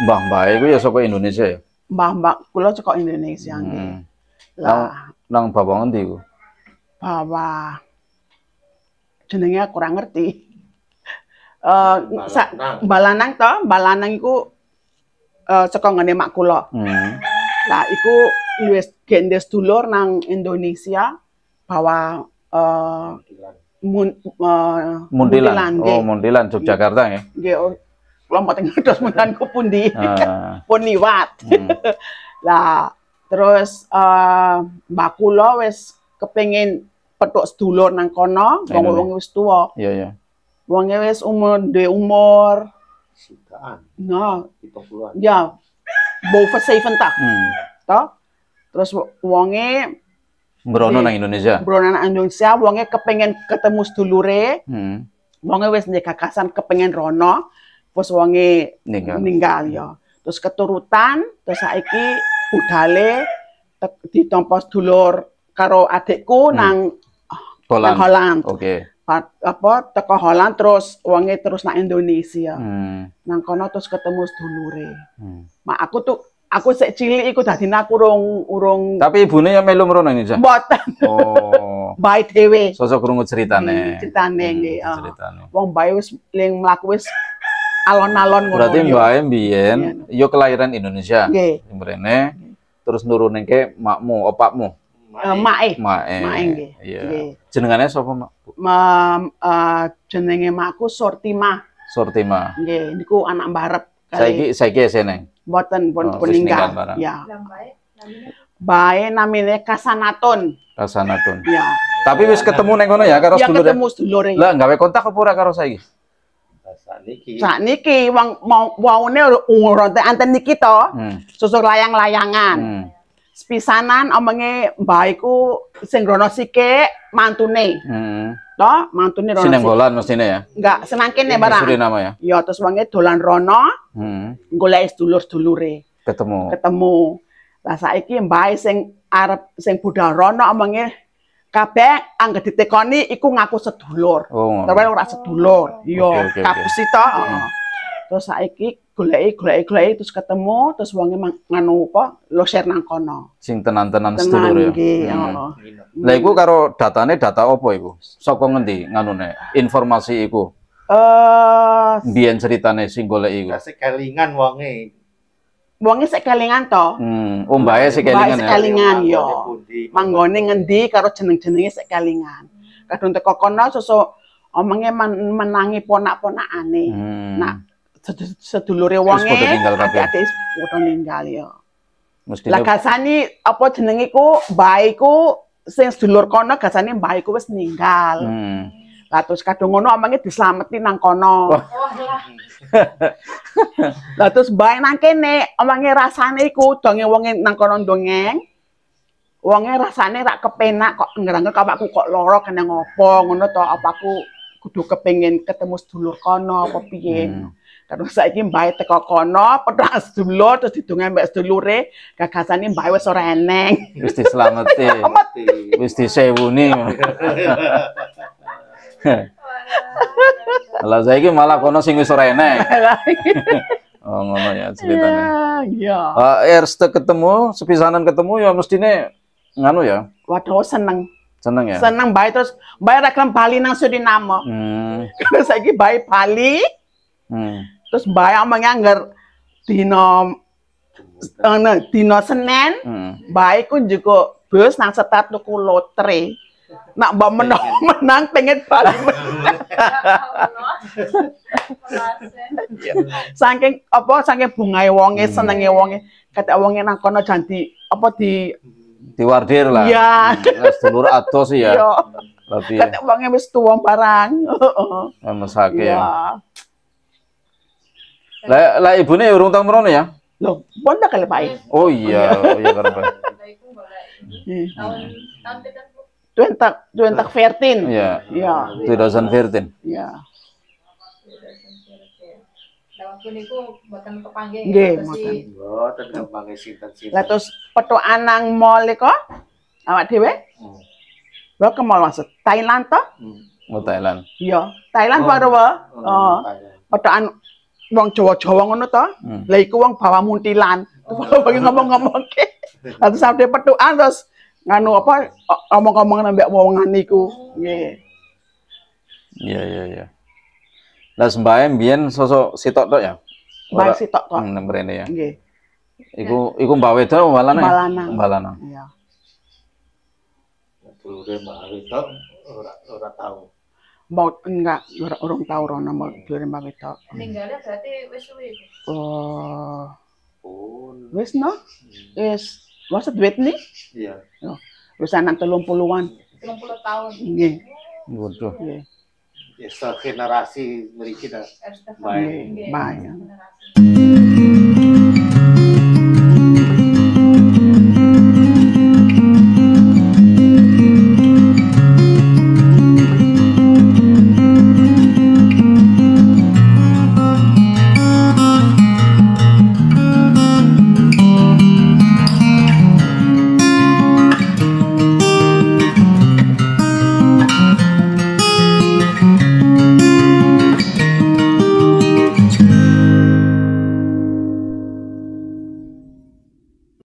Mbah-mbah itu ya suka Indonesia ya? Mbah-mbah kula saka Indonesia Hmm. Lah nang bapak nanti iku? Bapak jenenge kurang ngerti. Eh uh, Balanang to, Balanang itu uh, eh, saka ngene mak kula. Hmm. Lah itu luwes gendes dulur nang Indonesia bawa uh, eh, mun, uh, eh, Mundilan. Mundilan. Oh, Mundilan Yogyakarta ya. Nggih, oh, kula mboten ngertos ku pundi. Uh. pun liwat. Hmm. Lah terus uh, mbak kula wis kepengin petuk sedulur nang kono, wong wong wis tuwa. Iya, iya. Wong wis umur duwe umur nah No. 70-an. Ya. Bover seven ta. Hmm. Toh? Terus wonge Brono nang Indonesia. Brono nang Indonesia, wonge kepengen ketemu sedulure. Hmm. Wonge wis ndek kakasan kepengen rono wis wonge ninggal. ninggal ya. Terus keturutan, terus saiki budale ditompo dulur karo adikku hmm. nang Holland. Nang Holland. Oke. Okay. apa teko Holland terus wonge terus nang Indonesia. Hmm. Nang kono terus ketemu sedulure. Hmm. Mak aku tuh aku sik cilik iku dadi aku urung urung Tapi ibune ya melu mrono Indonesia. Mboten. Oh. Bae dhewe. Sosok krungu ceritane. Hmm, ceritane hmm, nggih. Hmm, ceritane. Wong bae wis ling mlaku wis alon-alon ngono. Berarti Mbak Mbien, biyen iya. yo kelahiran Indonesia. Nggih. Mrene terus nurune ke makmu, opakmu. Oh, eh, Mae. Mae. Mae nggih. Iya. Jenengane sapa, Mak? Ma, uh, jenenge makku Sortima. Sortima. Nggih, niku anak Mbarep. Saiki saiki esene. Mboten pun oh, peninggal. Ya. Bae namine e Kasanaton. Kasanaton. Ya. Tapi wis ketemu neng kono ya karo sedulur Ya ketemu sedulur ya. Lah gawe kontak apa ora karo saiki? Sakniki. niki wong waune uronte anten niki to. Hmm. Susur layang-layangan. Hmm. Sepisanan omenge mbaiku sing rono sike mantune. Hmm. To, mantune rono. Sinenggolan mestine ya. Enggak, senangkene barang. nama ya. Ya, terus wonge dolan rono. Hmm. Golek dulur-dulure. Ketemu. Ketemu. Lah saiki mbae sing arep sing budal rono omenge kabeh angge ditekoni iku ngaku sedulur. Oh. Terus ora sedulur. Oh, iya, okay, okay, kabeh okay. to. Mm -hmm. Terus saiki goleki goleki goleki terus ketemu terus wong nganu apa lo share nang kono. Sing tenan-tenan sedulur ya. Nggih, hmm. Lah iku karo datane data apa iku? Saka ngendi nganune informasi iku? Eh, uh, biyen ceritane sing goleki iku. Kasih kelingan wonge wonge sik to. Hmm, ombahe sik kelingan. Ya. yo. Manggone ngendi karo jeneng-jenenge sik kelingan. Kadung teko kono sosok omongnya men menangi ponak-ponakane. Hmm. Nah, sedulure wonge ada adik padha ninggal yo. Lah gasane apa jenenge ku mbaiku sing sedulur kono gasane mbaiku wis ninggal. Hmm. Lah terus kadung ngono omonge dislameti nang kono. Oh. lah terus bae nang kene omonge rasane iku donge wonge nang kono dongeng. Wonge rasane rak kepenak kok ngerangke awakku kok lara kena ngopo ngono to apaku kudu kepengen ketemu sedulur kono apa piye. Hmm. Terus saiki mbae teko kono, petang sedulur terus didongeng mbek sedulure, gagasane mbae wis ora eneng. Wis dislameti. Wis disewuni. Lah saiki malah kono sing wis ora iya. oh ngono ya ceritanya. Ya. Eh uh, ketemu, sepisanan ketemu ya mestine nganu ya. Waduh seneng. Seneng ya. Seneng baik terus baik rekam Bali nang Suriname. Hmm. Terus saiki baik Bali. Hmm. Terus baik mengangger dino anu, dino Senin, hmm. baik ku juga bus nang setat tuku lotre nak mbak menang menang pengen balik ya. saking apa saking bungai e wonge hmm. senenge wonge kata wonge nang kono janti apa di diwardir lah iya. hmm, ya seluruh atos ya tapi kata wonge wis tuwa barang mesake ya lah lah ibune ya urung tang merono ya Loh, bonda kali pai Oh iya, oh iya karo iya. Tahun tahun 20, 2013. Yeah. ya. 2013. Yeah. Waktu niku kepanggih. Nggih, kepanggih oh, sinten-sinten. Lah petu anang mall iku awak dhewe? Hmm. ke mall maksud Thailand to? Hmm. Oh, Thailand. Iya, Thailand baru wae. Oh. oh, oh. Petokan wong Jawa-Jawa ngono to. Hmm. Lah iku wong bawa muntilan. Bawa ngomong-ngomong ke. Lalu sampai petuan terus nganu apa omong-omongan ambek omongan niku nggih iya iya iya lah sembahe mbiyen sosok sitok tok ya mbah sitok tok hmm, nang mrene ya nggih iku iku mbah wedo mbak lanang mbak lanang ya? iya dulure mbak wedo ora ora tau mau enggak ora urung tau rono mau dulure mbak wedok ninggale berarti wis suwe oh Oh, wis no? Yes. Hmm. Masa duit nih? Iya. Yeah. Wis anak telung puluhan. Telung puluh tahun. Nggih. Iya. Waduh. Nggih. Iya. Ya, segenerasi mriki dah. Banyak. Banyak.